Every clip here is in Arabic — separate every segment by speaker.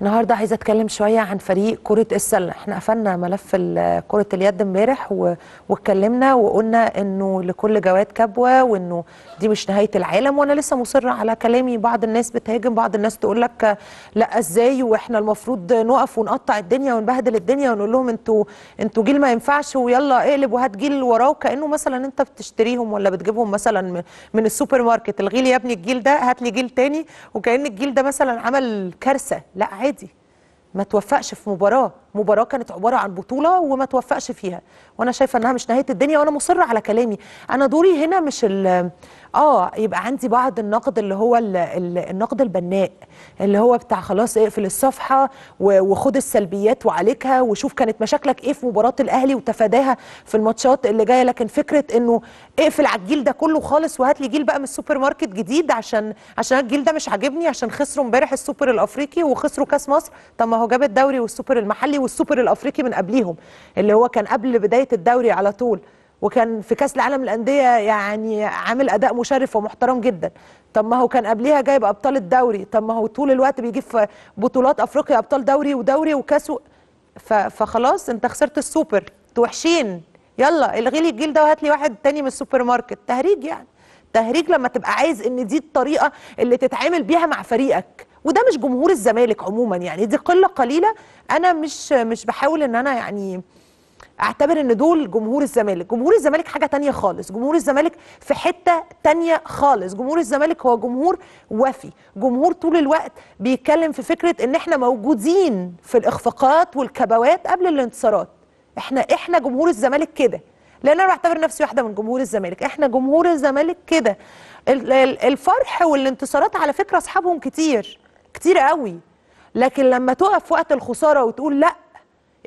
Speaker 1: النهارده عايزه اتكلم شويه عن فريق كره السله احنا قفلنا ملف كره اليد امبارح واتكلمنا وقلنا انه لكل جواد كبوه وانه دي مش نهايه العالم وانا لسه مصره على كلامي بعض الناس بتهاجم بعض الناس تقول لك لا ازاي واحنا المفروض نقف ونقطع الدنيا ونبهدل الدنيا ونقول لهم انتوا انتوا جيل ما ينفعش ويلا اقلب وهات جيل وراه كانه مثلا انت بتشتريهم ولا بتجيبهم مثلا من السوبر ماركت الغيل يا ابني الجيل ده هات لي جيل تاني وكان الجيل ده مثلا عمل كارثه لا عادي ما توفقش في مباراه مباراه كانت عباره عن بطوله وما توفقش فيها وانا شايفه انها مش نهايه الدنيا وانا مصره على كلامي انا دوري هنا مش ال اه يبقى عندي بعض النقد اللي هو الـ الـ النقد البناء اللي هو بتاع خلاص اقفل الصفحه وخد السلبيات وعالجها وشوف كانت مشاكلك ايه في مباراه الاهلي وتفاداها في الماتشات اللي جايه لكن فكره انه اقفل على الجيل ده كله خالص وهات لي جيل بقى من السوبر ماركت جديد عشان عشان الجيل ده مش عاجبني عشان خسروا امبارح السوبر الافريقي وخسروا كاس مصر طب ما هو جاب الدوري والسوبر المحلي والسوبر الافريقي من قبليهم اللي هو كان قبل بدايه الدوري على طول وكان في كاس العالم للانديه يعني عامل اداء مشرف ومحترم جدا طب ما هو كان قبليها جايب ابطال الدوري طب ما هو طول الوقت بيجيب في بطولات افريقيا ابطال دوري ودوري وكاس فخلاص انت خسرت السوبر توحشين وحشين يلا الغي لي الجيل ده وهات لي واحد تاني من السوبر ماركت تهريج يعني تهريج لما تبقى عايز ان دي الطريقه اللي تتعامل بيها مع فريقك وده مش جمهور الزمالك عموما يعني دي قله قليله انا مش مش بحاول ان انا يعني اعتبر ان دول جمهور الزمالك جمهور الزمالك حاجه تانية خالص جمهور الزمالك في حته تانية خالص جمهور الزمالك هو جمهور وفي جمهور طول الوقت بيتكلم في فكره ان احنا موجودين في الاخفاقات والكبوات قبل الانتصارات احنا احنا جمهور الزمالك كده لان انا بعتبر نفسي واحده من جمهور الزمالك احنا جمهور الزمالك كده الفرح والانتصارات على فكره اصحابهم كتير كتير قوي لكن لما تقف في وقت الخساره وتقول لا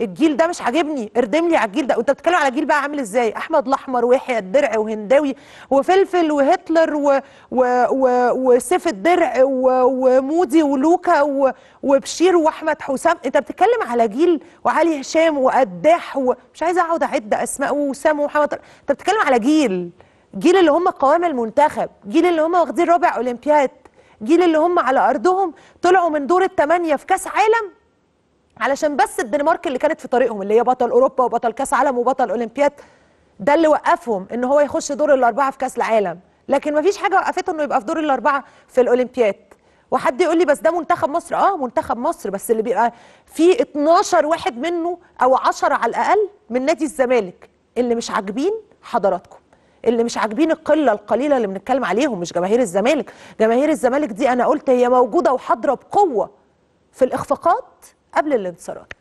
Speaker 1: الجيل ده مش عاجبني اردم لي على الجيل ده وانت بتتكلم على جيل بقى عامل ازاي احمد الاحمر ويحيى الدرع وهنداوي وفلفل وهتلر و... و... و... وسيف الدرع و... ومودي ولوكا و... وبشير واحمد حسام انت بتتكلم على جيل وعلي هشام وقداح ومش عايزه اقعد اعد اسماء وسام ومحمد انت بتتكلم على جيل جيل اللي هم قوام المنتخب جيل اللي هم واخدين رابع اولمبياد جيل اللي هم على ارضهم طلعوا من دور الثمانيه في كاس عالم علشان بس الدنمارك اللي كانت في طريقهم اللي هي بطل اوروبا وبطل كاس عالم وبطل اولمبياد ده اللي وقفهم ان هو يخش دور الاربعه في كاس العالم لكن مفيش حاجه وقفته انه يبقى في دور الاربعه في الاولمبياد وحد يقول لي بس ده منتخب مصر اه منتخب مصر بس اللي بيبقى فيه 12 واحد منه او 10 على الاقل من نادي الزمالك اللي مش عاجبين حضراتكم اللي مش عاجبين القله القليله اللي بنتكلم عليهم مش جماهير الزمالك جماهير الزمالك دي انا قلت هي موجوده وحاضره بقوه في الاخفاقات قبل الانتصارات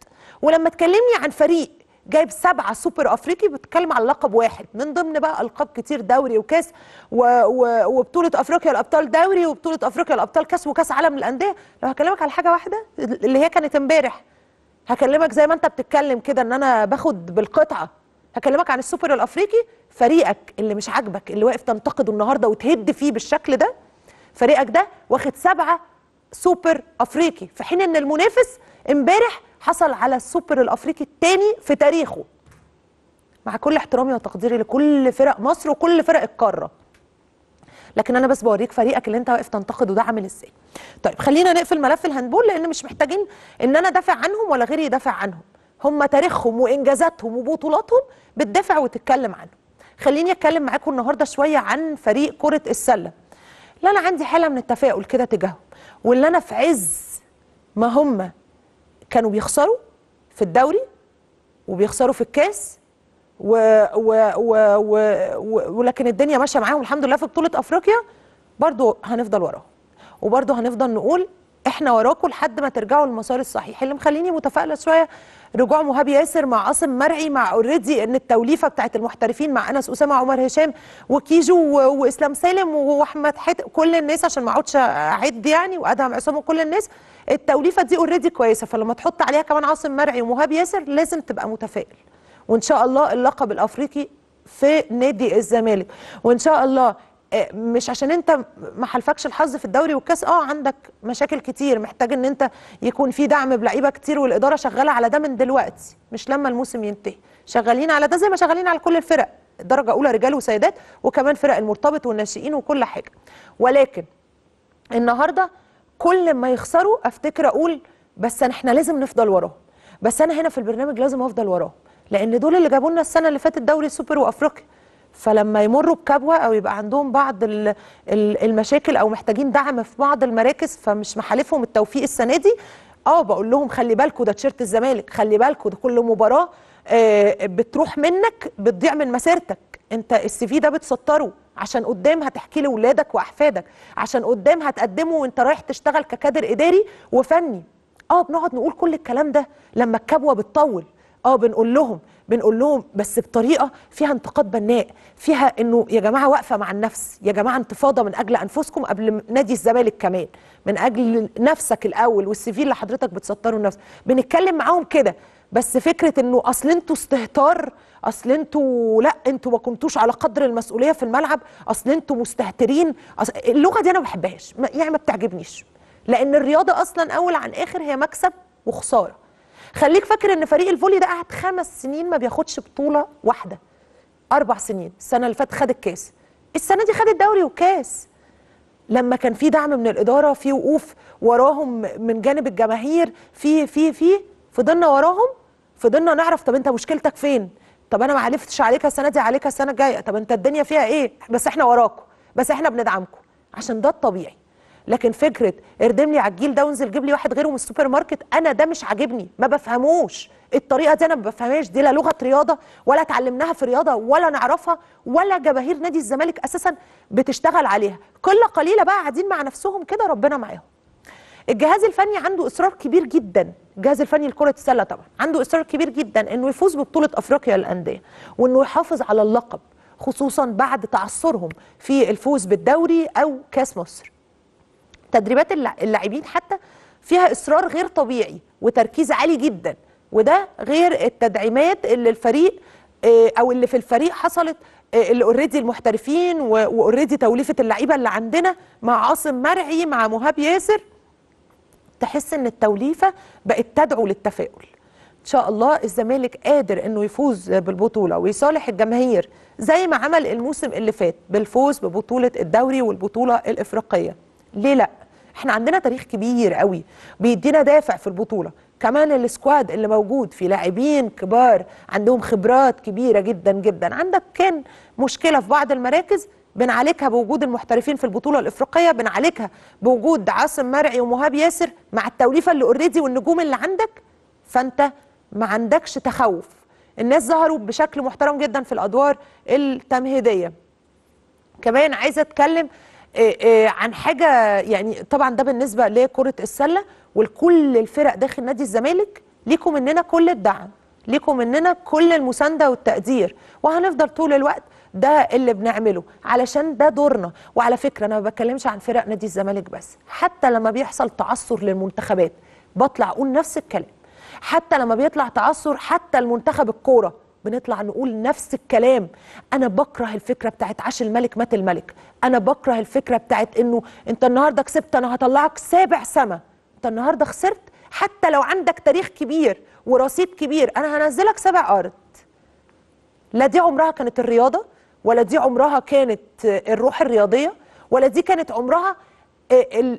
Speaker 1: ولما تكلمني عن فريق جايب سبعة سوبر أفريقي بتتكلم على لقب واحد من ضمن بقى ألقاب كتير دوري وكاس و... و... وبطولة أفريقيا الأبطال دوري وبطولة أفريقيا الأبطال كاس وكاس عالم للأندية لو هكلمك على حاجة واحدة اللي هي كانت امبارح هكلمك زي ما أنت بتتكلم كده إن أنا باخد بالقطعة هكلمك عن السوبر الافريقي فريقك اللي مش عاجبك اللي واقف تنتقده النهارده وتهد فيه بالشكل ده فريقك ده واخد سبعه سوبر افريقي في حين ان المنافس امبارح حصل على السوبر الافريقي الثاني في تاريخه مع كل احترامي وتقديري لكل فرق مصر وكل فرق القاره لكن انا بس بوريك فريقك اللي انت واقف تنتقده ده عامل ازاي طيب خلينا نقفل ملف الهاندبول لان مش محتاجين ان انا دافع عنهم ولا غيري يدافع عنهم هم تاريخهم وانجازاتهم وبطولاتهم بتدافع وتتكلم عنه خليني اتكلم معاكم النهارده شويه عن فريق كره السله اللي انا عندي حاله من التفاؤل كده تجاههم واللي انا في عز ما هم كانوا بيخسروا في الدوري وبيخسروا في الكاس و... و... و... و... و... ولكن الدنيا ماشيه معاهم الحمد لله في بطوله افريقيا برضو هنفضل وراهم وبرضو هنفضل نقول احنا وراكم لحد ما ترجعوا للمسار الصحيح اللي مخليني متفائله شويه رجوع مهاب ياسر مع عاصم مرعي مع اوريدي ان التوليفه بتاعه المحترفين مع انس اسامه عمر هشام وكيجو واسلام سالم واحمد حت كل الناس عشان ما اقعدش اعد يعني وادهم عصام وكل الناس التوليفه دي اوريدي كويسه فلما تحط عليها كمان عاصم مرعي ومهاب ياسر لازم تبقى متفائل وان شاء الله اللقب الافريقي في نادي الزمالك وان شاء الله آه، مش عشان انت ما حالفكش الحظ في الدوري والكاس اه عندك مشاكل كتير محتاج ان انت يكون في دعم بلعيبه كتير والاداره شغاله على ده من دلوقتي مش لما الموسم ينتهي شغالين على ده زي ما شغالين على كل الفرق درجه اولى رجال وسيدات وكمان فرق المرتبط والناشئين وكل حاجه ولكن النهارده كل ما يخسروا افتكر اقول بس احنا لازم نفضل وراهم بس انا هنا في البرنامج لازم افضل وراهم لان دول اللي جابوا لنا السنه اللي فاتت دوري السوبر وافريقيا فلما يمروا بكبوة أو يبقى عندهم بعض المشاكل أو محتاجين دعم في بعض المراكز فمش محالفهم التوفيق السنة دي اه بقول لهم خلي بالكوا ده تيشيرت الزمالك خلي بالكوا ده كل مباراة آه، بتروح منك بتضيع من مسيرتك انت السي في ده بتسطره عشان قدام هتحكي لاولادك واحفادك عشان قدام هتقدمه وانت رايح تشتغل ككادر اداري وفني اه بنقعد نقول كل الكلام ده لما الكبوه بتطول اه بنقول لهم بنقول لهم بس بطريقه فيها انتقاد بناء فيها انه يا جماعه واقفه مع النفس يا جماعه انتفاضه من اجل انفسكم قبل نادي الزمالك كمان من اجل نفسك الاول والسيفي اللي حضرتك بتسطره لنفسك بنتكلم معاهم كده بس فكره انه اصل انتوا استهتار اصل انتوا لا انتوا ما كنتوش على قدر المسؤوليه في الملعب اصل انتوا مستهترين أصل اللغه دي انا ما بحبهاش يعني ما بتعجبنيش لان الرياضه اصلا اول عن اخر هي مكسب وخساره خليك فاكر ان فريق الفولي ده قعد خمس سنين ما بياخدش بطوله واحده اربع سنين السنه اللي فاتت خد الكاس السنه دي خد الدوري والكاس لما كان في دعم من الاداره في وقوف وراهم من جانب الجماهير في في في فضلنا وراهم فضلنا نعرف طب انت مشكلتك فين طب انا ما عرفتش عليك السنه دي عليك السنه الجايه طب انت الدنيا فيها ايه بس احنا وراكم بس احنا بندعمكم عشان ده الطبيعي لكن فكره اردم لي على الجيل ده وانزل جيب لي واحد غيره من السوبر ماركت انا ده مش عاجبني ما بفهموش الطريقه دي انا ما بفهمهاش دي لا لغه رياضه ولا اتعلمناها في رياضه ولا نعرفها ولا جماهير نادي الزمالك اساسا بتشتغل عليها قله قليله بقى قاعدين مع نفسهم كده ربنا معاهم الجهاز الفني عنده اصرار كبير جدا الجهاز الفني لكره السله طبعا عنده اصرار كبير جدا انه يفوز ببطوله افريقيا للانديه وانه يحافظ على اللقب خصوصا بعد تعثرهم في الفوز بالدوري او كاس مصر تدريبات اللاعبين حتى فيها اصرار غير طبيعي وتركيز عالي جدا وده غير التدعيمات اللي الفريق آه، او اللي في الفريق حصلت آه، اللي اوريدي المحترفين واوريدي توليفه اللعيبه اللي عندنا مع عاصم مرعي مع مهاب ياسر تحس ان التوليفه بقت تدعو للتفاؤل ان شاء الله الزمالك قادر انه يفوز بالبطوله ويصالح الجماهير زي ما عمل الموسم اللي فات بالفوز ببطوله الدوري والبطوله الافريقيه ليه لا احنا عندنا تاريخ كبير قوي بيدينا دافع في البطوله كمان السكواد اللي موجود في لاعبين كبار عندهم خبرات كبيره جدا جدا عندك كان مشكله في بعض المراكز بنعالجها بوجود المحترفين في البطوله الافريقيه بنعالجها بوجود عاصم مرعي ومهاب ياسر مع التوليفه اللي اوريدي والنجوم اللي عندك فانت ما عندكش تخوف الناس ظهروا بشكل محترم جدا في الادوار التمهيديه كمان عايزه اتكلم آه، آه، عن حاجه يعني طبعا ده بالنسبه لكره السله ولكل الفرق داخل نادي الزمالك ليكم مننا كل الدعم ليكم مننا كل المسانده والتقدير وهنفضل طول الوقت ده اللي بنعمله علشان ده دورنا وعلى فكره انا ما بتكلمش عن فرق نادي الزمالك بس حتى لما بيحصل تعثر للمنتخبات بطلع اقول نفس الكلام حتى لما بيطلع تعثر حتى المنتخب الكوره بنطلع نقول نفس الكلام انا بكره الفكره بتاعت عاش الملك مات الملك انا بكره الفكره بتاعت انه انت النهارده كسبت انا هطلعك سابع سما انت النهارده خسرت حتى لو عندك تاريخ كبير ورصيد كبير انا هنزلك سابع ارض لا دي عمرها كانت الرياضه ولا دي عمرها كانت الروح الرياضيه ولا دي كانت عمرها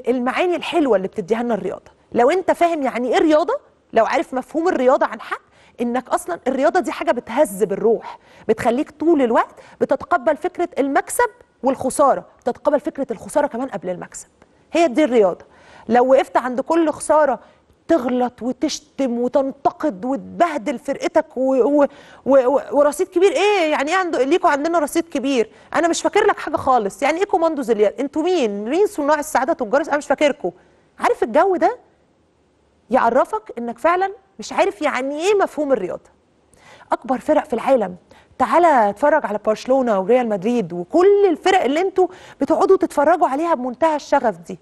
Speaker 1: المعاني الحلوه اللي بتديها لنا الرياضه لو انت فاهم يعني ايه الرياضه لو عارف مفهوم الرياضه عن حق انك اصلا الرياضه دي حاجه بتهذب الروح بتخليك طول الوقت بتتقبل فكره المكسب والخساره بتتقبل فكره الخساره كمان قبل المكسب هي دي الرياضه لو وقفت عند كل خساره تغلط وتشتم وتنتقد وتبهدل فرقتك و... و... و... ورصيد كبير ايه يعني ايه عنده ليكوا عندنا رصيد كبير انا مش فاكر لك حاجه خالص يعني ايه كوماندوز اليد انتوا مين مين صناع السعاده تجار انا مش فاكركم عارف الجو ده يعرفك انك فعلا مش عارف يعني ايه مفهوم الرياضه اكبر فرق في العالم تعالى اتفرج على برشلونه وريال مدريد وكل الفرق اللي انتوا بتقعدوا تتفرجوا عليها بمنتهى الشغف دي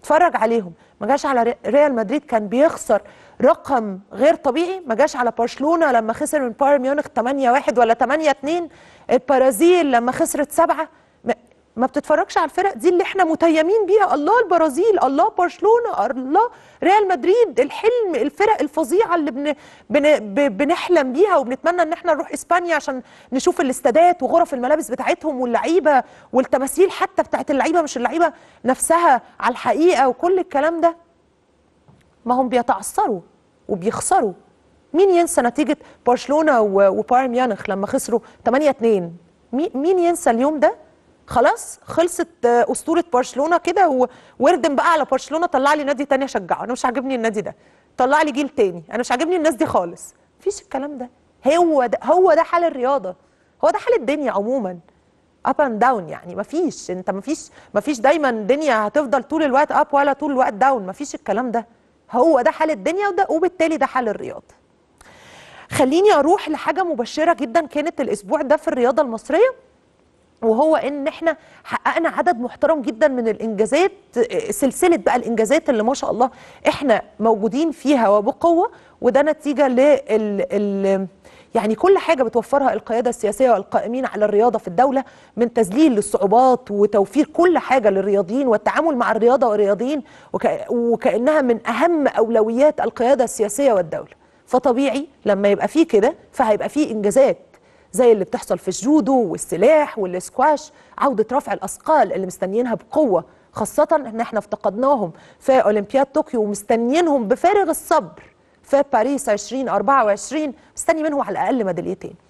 Speaker 1: اتفرج عليهم ما جاش على ريال مدريد كان بيخسر رقم غير طبيعي ما جاش على برشلونه لما خسر من بايرن ميونخ 8-1 ولا 8-2 البرازيل لما خسرت 7 ما بتتفرجش على الفرق دي اللي احنا متيمين بيها الله البرازيل الله برشلونه الله ريال مدريد الحلم الفرق الفظيعه اللي بن بن بنحلم بيها وبنتمنى ان احنا نروح اسبانيا عشان نشوف الاستادات وغرف الملابس بتاعتهم واللعيبه والتماثيل حتى بتاعت اللعيبه مش اللعيبه نفسها على الحقيقه وكل الكلام ده ما هم بيتعثروا وبيخسروا مين ينسى نتيجه برشلونه وبايرن ميونخ لما خسروا 8 2 مين ينسى اليوم ده خلاص خلصت آه، اسطوره برشلونه كده واردم بقى على برشلونه طلع لي نادي تاني اشجعه انا مش عاجبني النادي ده طلع لي جيل تاني انا مش عاجبني الناس دي خالص مفيش الكلام ده هو ده هو ده حال الرياضه هو ده حال الدنيا عموما اب اند داون يعني مفيش انت مفيش مفيش دايما الدنيا هتفضل طول الوقت اب ولا طول الوقت داون مفيش الكلام ده هو ده حال الدنيا وده وبالتالي ده حال الرياضه خليني اروح لحاجه مبشره جدا كانت الاسبوع ده في الرياضه المصريه وهو ان احنا حققنا عدد محترم جدا من الانجازات سلسله بقى الانجازات اللي ما شاء الله احنا موجودين فيها وبقوه وده نتيجه لل يعني كل حاجه بتوفرها القياده السياسيه والقائمين على الرياضه في الدوله من تذليل للصعوبات وتوفير كل حاجه للرياضيين والتعامل مع الرياضه والرياضيين وك... وكانها من اهم اولويات القياده السياسيه والدوله فطبيعي لما يبقى فيه كده فهيبقى فيه انجازات زي اللي بتحصل في الجودو والسلاح والسكواش عوده رفع الاثقال اللي مستنيينها بقوه خاصه ان احنا افتقدناهم في اولمبياد طوكيو ومستنيينهم بفارغ الصبر في باريس 2024 مستني منهم على الاقل ميداليتين